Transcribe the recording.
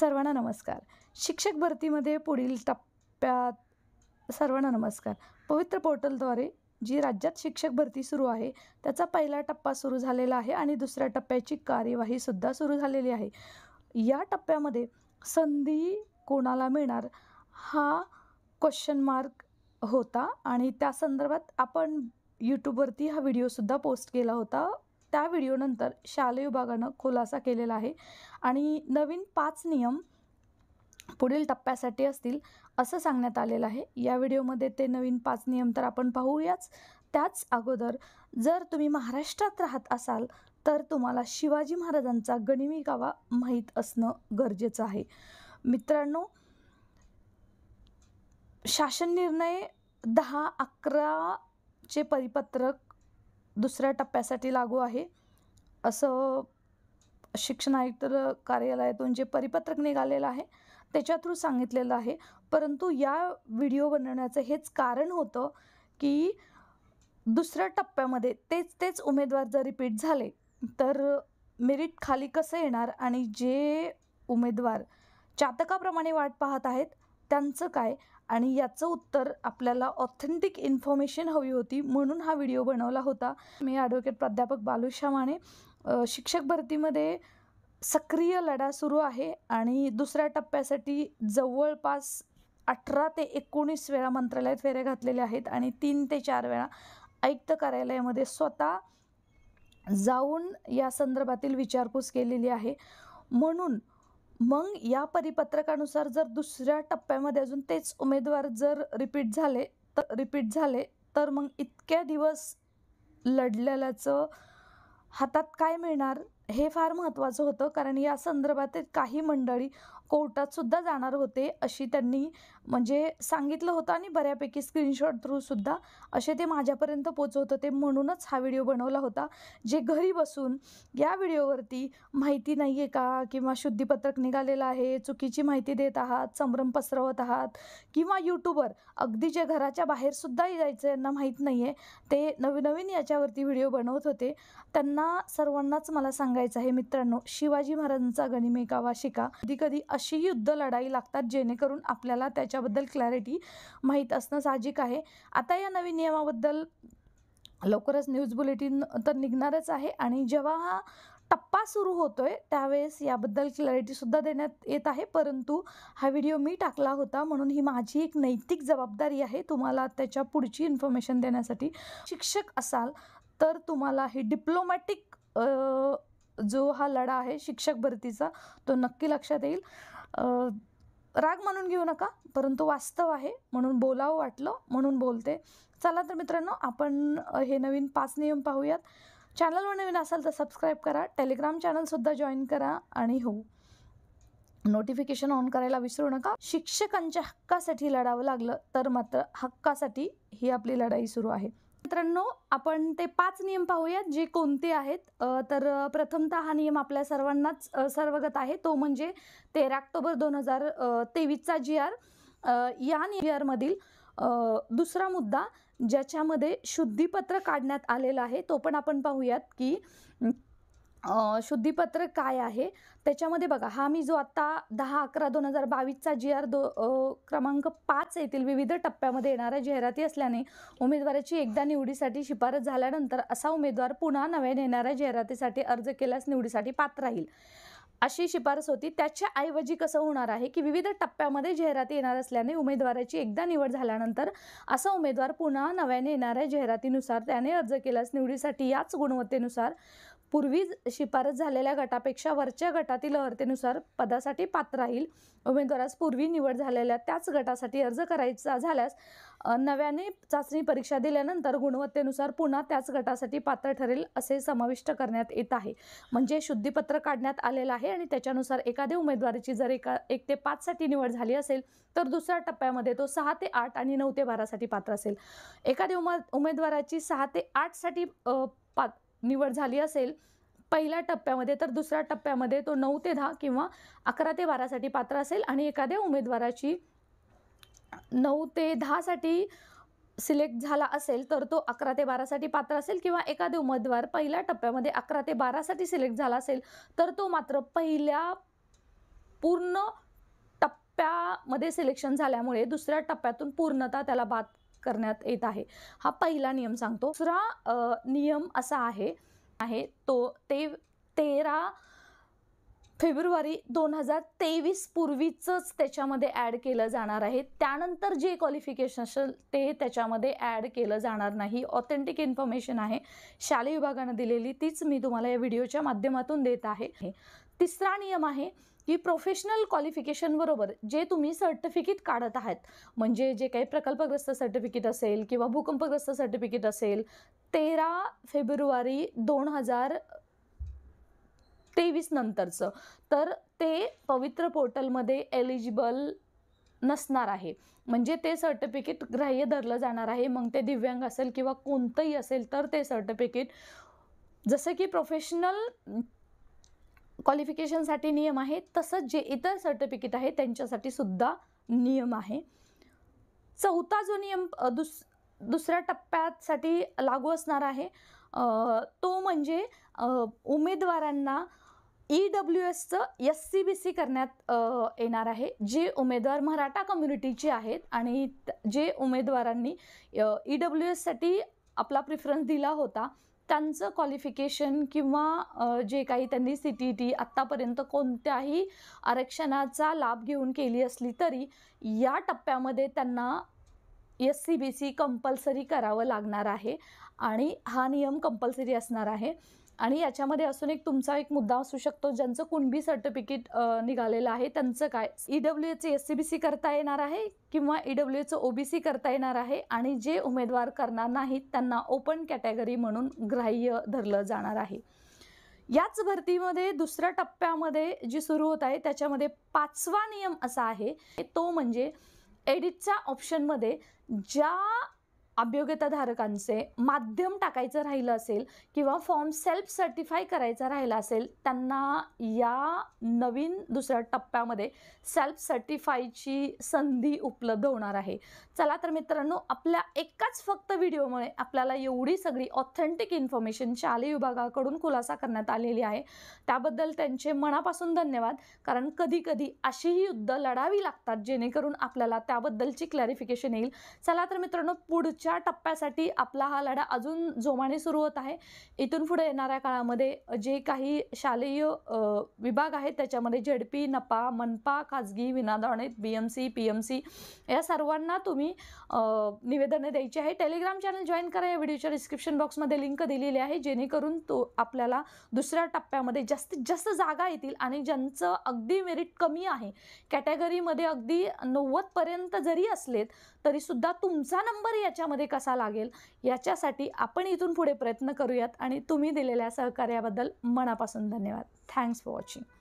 सर्वांना नमस्कार शिक्षक भरतीमध्ये पुढील टप्प्यात सर्वांना नमस्कार पवित्र पोर्टलद्वारे जी राज्यात शिक्षक भरती सुरू आहे त्याचा पहिला टप्पा सुरू झालेला आहे आणि दुसऱ्या टप्प्याची कार्यवाहीसुद्धा सुरू झालेली आहे या टप्प्यामध्ये संधी कोणाला मिळणार हा क्वेश्चन मार्क होता आणि त्या संदर्भात आपण यूट्यूबवरती हा व्हिडिओसुद्धा पोस्ट केला होता त्या व्हिडिओनंतर शालेय विभागानं खुलासा केलेला आहे आणि नवीन पाच नियम पुढील टप्प्यासाठी असतील असं सांगण्यात आलेलं आहे या व्हिडिओमध्ये ते नवीन पाच नियम तर आपण पाहूयाच त्याच अगोदर जर तुम्ही महाराष्ट्रात राहत असाल तर तुम्हाला शिवाजी महाराजांचा गणिमी गावा माहीत असणं गरजेचं आहे मित्रांनो शासन निर्णय दहा अकराचे परिपत्रक दुसऱ्या टप्प्यासाठी लागू आहे असं शिक्षण आयुक्त कार्यालयातून जे परिपत्रक निघालेलं आहे त्याच्या थ्रू सांगितलेलं आहे परंतु या व्हिडिओ बनवण्याचं हेच कारण होतं की दुसऱ्या टप्प्यामध्ये तेच तेच उमेदवार जर रिपीट झाले तर मेरिट खाली कसं येणार आणि जे उमेदवार चातकाप्रमाणे वाट पाहत आहेत त्यांचं काय आणि याचं उत्तर आपल्याला ऑथेंटिक इन्फॉर्मेशन हवी होती म्हणून हा व्हिडिओ बनवला होता मी ॲडव्होकेट प्राध्यापक बालू शामाने शिक्षक भरतीमध्ये सक्रिय लढा सुरू आहे आणि दुसऱ्या टप्प्यासाठी जवळपास अठरा ते एकोणीस वेळा मंत्रालयात फेऱ्या घातलेल्या आहेत आणि तीन ते चार वेळा आयुक्त कार्यालयामध्ये स्वतः जाऊन या संदर्भातील विचारपूस केलेली आहे म्हणून मग या परिपत्रकानुसार जर दुसऱ्या टप्प्यामध्ये अजून तेच उमेदवार जर रिपीट झाले तर रिपीट झाले तर मग इतक्या दिवस लढलेल्याचं हातात काय मिळणार हे फार महत्त्वाचं होतं कारण या संदर्भातील काही मंडळी कोर्टात सुद्धा जाणार होते अशी त्यांनी म्हणजे सांगितलं होतं आणि बऱ्यापैकी स्क्रीनशॉट थ्रूसुद्धा असे ते माझ्यापर्यंत पोचवत होते म्हणूनच हा व्हिडिओ बनवला होता जे घरी बसून या व्हिडिओवरती माहिती नाही आहे का किंवा शुद्धीपत्रक निघालेलं आहे चुकीची माहिती देत आहात संभ्रम पसरवत आहात किंवा यूट्यूबर अगदी जे घराच्या सुद्धा जायचं यांना माहीत नाही आहे ते नवीन नवीन याच्यावरती व्हिडिओ बनवत होते त्यांना सर्वांनाच मला सांगायचं आहे मित्रांनो शिवाजी महाराजांचा वा शिका कधी कधी अशी युद्ध लढाई लागतात जेणेकरून आपल्याला त्याच्याबद्दल क्लॅरिटी माहीत असणं साहजिक आहे आता या नवीन नियमाबद्दल लवकरच न्यूज बुलेटिन तर निघणारच आहे आणि जेव्हा हा टप्पा सुरू होतो आहे त्यावेळेस याबद्दल क्लॅरिटीसुद्धा देण्यात येत आहे परंतु हा व्हिडिओ मी टाकला होता म्हणून ही माझी एक नैतिक जबाबदारी आहे तुम्हाला त्याच्या पुढची इन्फॉर्मेशन देण्यासाठी शिक्षक असाल तर तुम्हाला ही डिप्लोमॅटिक जो हा लढा आहे शिक्षक भरतीचा तो नक्की लक्षात येईल राग म्हणून घेऊ नका परंतु वास्तव आहे म्हणून बोलावं वाटलं म्हणून बोलते चला तर मित्रांनो आपण हे नवीन पाच नियम पाहूयात चॅनलवर नवीन असाल तर सबस्क्राईब करा टेलिग्राम चॅनलसुद्धा जॉईन करा आणि हो नोटिफिकेशन ऑन करायला विसरू नका शिक्षकांच्या हक्कासाठी लढावं लागलं तर मात्र हक्कासाठी ही आपली लढाई सुरू आहे मित्रांनो आपण ते पाच नियम पाहूयात जे कोणते आहेत तर प्रथमतः हा नियम आपल्या सर्वांनाच सर्वगत आहे तो म्हणजे तेरा ऑक्टोबर दोन हजार तेवीसचा जी आर या न्यू आरमधील दुसरा मुद्दा ज्याच्यामध्ये शुद्धीपत्र काढण्यात आलेला आहे तो पण आपण पाहूयात की शुद्धीपत्रक काय आहे त्याच्यामध्ये बघा हा मी जो आत्ता दहा अकरा दोन हजार बावीसचा जी आर दो क्रमांक पाच येथील विविध टप्प्यामध्ये येणाऱ्या जाहिराती असल्याने उमेदवाराची एकदा निवडीसाठी शिफारस झाल्यानंतर असा उमेदवार पुन्हा नव्याने येणाऱ्या जाहिरातीसाठी अर्ज केल्यास निवडीसाठी पात्र राहील अशी शिफारस होती त्याच्या ऐवजी कसं होणार आहे की विविध टप्प्यामध्ये जाहिराती येणार असल्याने उमेदवाराची एकदा निवड झाल्यानंतर असा उमेदवार पुन्हा नव्याने येणाऱ्या जाहिरातीनुसार त्याने अर्ज केल्यास निवडीसाठी याच गुणवत्तेनुसार पूर्वीच शिफारस झालेल्या गटापेक्षा वरच्या गटातील अर्थेनुसार पदासाठी पात्र राहील उमेदवारास पूर्वी निवड झालेल्या त्याच गटासाठी अर्ज करायचा झाल्यास नव्याने चाचणी परीक्षा दिल्यानंतर गुणवत्तेनुसार पुन्हा त्याच गटासाठी पात्र ठरेल असे समाविष्ट करण्यात येत आहे म्हणजे शुद्धीपत्र काढण्यात आलेलं आहे आणि त्याच्यानुसार एखाद्या उमेदवाराची जर एका एक ते पाचसाठी निवड झाली असेल तर दुसऱ्या टप्प्यामध्ये तो सहा ते आठ आणि नऊ ते बारासाठी पात्र असेल एखाद्या उमा उमेदवाराची सहा ते आठसाठी पा निवड झाली असेल पहिल्या टप्प्यामध्ये तर दुसऱ्या टप्प्यामध्ये तो नऊ ते दहा किंवा अकरा ते बारासाठी पात्र असेल आणि एखाद्या उमेदवाराची नऊ ते दहासाठी सिलेक्ट झाला असेल तर तो अकरा ते बारासाठी पात्र असेल किंवा एखादे उमेदवार पहिल्या टप्प्यामध्ये अकरा ते बारासाठी सिलेक्ट झाला असेल तर तो मात्र पहिल्या पूर्ण टप्प्यामध्ये सिलेक्शन झाल्यामुळे दुसऱ्या टप्प्यातून पूर्णता त्याला बाद करण्यात येत आहे हा पहिला नियम सांगतो दुसरा नियम असा आहे आहे तो ते तेरा फेब्रुवारी दोन हजार तेवीस पूर्वीचंच त्याच्यामध्ये ॲड केलं जाणार आहे त्यानंतर जे क्वालिफिकेशन असेल ते त्याच्यामध्ये ॲड केलं जाणार नाही ऑथेंटिक इन्फॉर्मेशन आहे शालेय विभागानं दिलेली तीच मी तुम्हाला या व्हिडिओच्या माध्यमातून देत आहे तिसरा नियम आहे की प्रोफेशनल क्वालिफिकेशनबरोबर जे तुम्ही सर्टिफिकेट काढत आहात म्हणजे जे काही प्रकल्पग्रस्त सर्टिफिकेट असेल किंवा भूकंपग्रस्त सर्टिफिकेट असेल तेरा फेब्रुवारी दोन हजार तेवीस नंतरचं तर ते पवित्र पोर्टलमध्ये एलिजिबल नसणार आहे म्हणजे ते सर्टिफिकेट ग्राह्य धरलं जाणार आहे मग ते दिव्यांग असेल किंवा कोणतंही असेल तर ते सर्टिफिकेट जसं की प्रोफेशनल क्वालिफिकेशनसाठी नियम आहे तसंच जे इतर सर्टिफिकेट आहे त्यांच्यासाठी सुद्धा नियम आहे चौथा जो नियम दुस दुसऱ्या टप्प्यासाठी लागू असणार आहे तो म्हणजे उमेदवारांना ई डब्ल्यू एसचं एस सी बी सी करण्यात येणार आहे जे उमेदवार मराठा कम्युनिटीचे आहेत आणि जे उमेदवारांनी ई डब्ल्यू एससाठी आपला प्रिफरन्स दिला होता त्यांचं क्वालिफिकेशन किंवा जे काही त्यांनी सी टी टी आत्तापर्यंत कोणत्याही आरक्षणाचा लाभ घेऊन केली असली तरी या टप्प्यामध्ये त्यांना S C B C compulsory करावं लागणार आहे आणि हा नियम कंपल्सरी असणार आहे आणि याच्यामध्ये असून एक तुमचा एक मुद्दा असू शकतो ज्यांचं कुणबी सर्टिफिकेट निघालेलं आहे त्यांचं काय ई डब्ल्यू एचं एस सी बी सी करता येणार आहे किंवा ई डब्ल्यू एचं ओ बी सी करता येणार आहे आणि जे उमेदवार करणार नाहीत त्यांना ओपन कॅटेगरी म्हणून ग्राह्य धरलं जाणार आहे याच भरतीमध्ये दुसऱ्या टप्प्यामध्ये जी सुरू होत आहे त्याच्यामध्ये पाचवा नियम असा आहे तो म्हणजे एडिटच्या ऑप्शनमध्ये ज्या अभियोग्यताधारकांचे माध्यम टाकायचं राहिलं असेल किंवा फॉर्म सेल्फ सर्टिफाय करायचा राहिला असेल त्यांना या नवीन दुसऱ्या टप्प्यामध्ये सेल्फ सर्टिफायची संधी उपलब्ध होणार आहे चला तर मित्रांनो आपल्या एकाच फक्त व्हिडिओमुळे आपल्याला एवढी सगळी ऑथेंटिक इन्फॉर्मेशन शालेय विभागाकडून खुलासा करण्यात आलेली आहे त्याबद्दल त्यांचे मनापासून धन्यवाद कारण कधीकधी अशीही युद्ध लढावी लागतात जेणेकरून आपल्याला त्याबद्दलची क्लॅरिफिकेशन येईल चला तर मित्रांनो पुढ पुढच्या टप्प्यासाठी आपला हा लढा अजून जोमाने सुरू होत आहे इथून पुढे येणाऱ्या काळामध्ये जे काही शालेय विभाग आहेत त्याच्यामध्ये झेडपी नपा मनपा खाजगी विनादाणे B M C P M C या सर्वांना तुम्ही निवेदने द्यायची आहे टेलिग्राम चॅनल जॉईन करा या व्हिडिओच्या डिस्क्रिप्शन बॉक्समध्ये लिंक दिलेली आहे जेणेकरून तो आपल्याला दुसऱ्या टप्प्यामध्ये जास्तीत जास्त जागा येतील आणि ज्यांचं अगदी मेरिट कमी आहे कॅटेगरीमध्ये अगदी नव्वदपर्यंत जरी असलेत तरीसुद्धा तुमचा नंबर याच्यामध्ये कसा लागेल याच्यासाठी आपण इथून पुढे प्रयत्न करूयात आणि तुम्ही दिलेल्या सहकार्याबद्दल मनापासून धन्यवाद थँक्स फॉर वॉचिंग